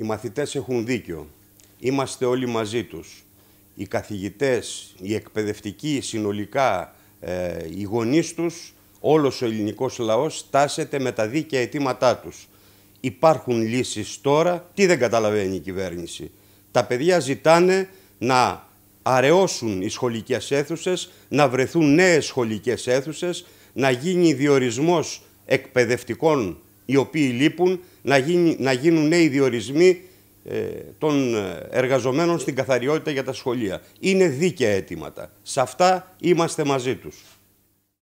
Οι μαθητές έχουν δίκιο. Είμαστε όλοι μαζί τους. Οι καθηγητές, οι εκπαιδευτικοί, συνολικά ε, οι γονείς τους, όλος ο ελληνικός λαός τάσεται με τα δίκαια αιτήματά τους. Υπάρχουν λύσεις τώρα, τι δεν καταλαβαίνει η κυβέρνηση. Τα παιδιά ζητάνε να αραιώσουν οι σχολικές αίθουσες, να βρεθούν νέες σχολικές αίθουσες, να γίνει διορισμός εκπαιδευτικών οι οποίοι λείπουν, να, γίνει, να γίνουν νέοι διορισμοί ε, των ε, εργαζομένων στην καθαριότητα για τα σχολεία. Είναι δίκαια αιτήματα. Σε αυτά είμαστε μαζί τους.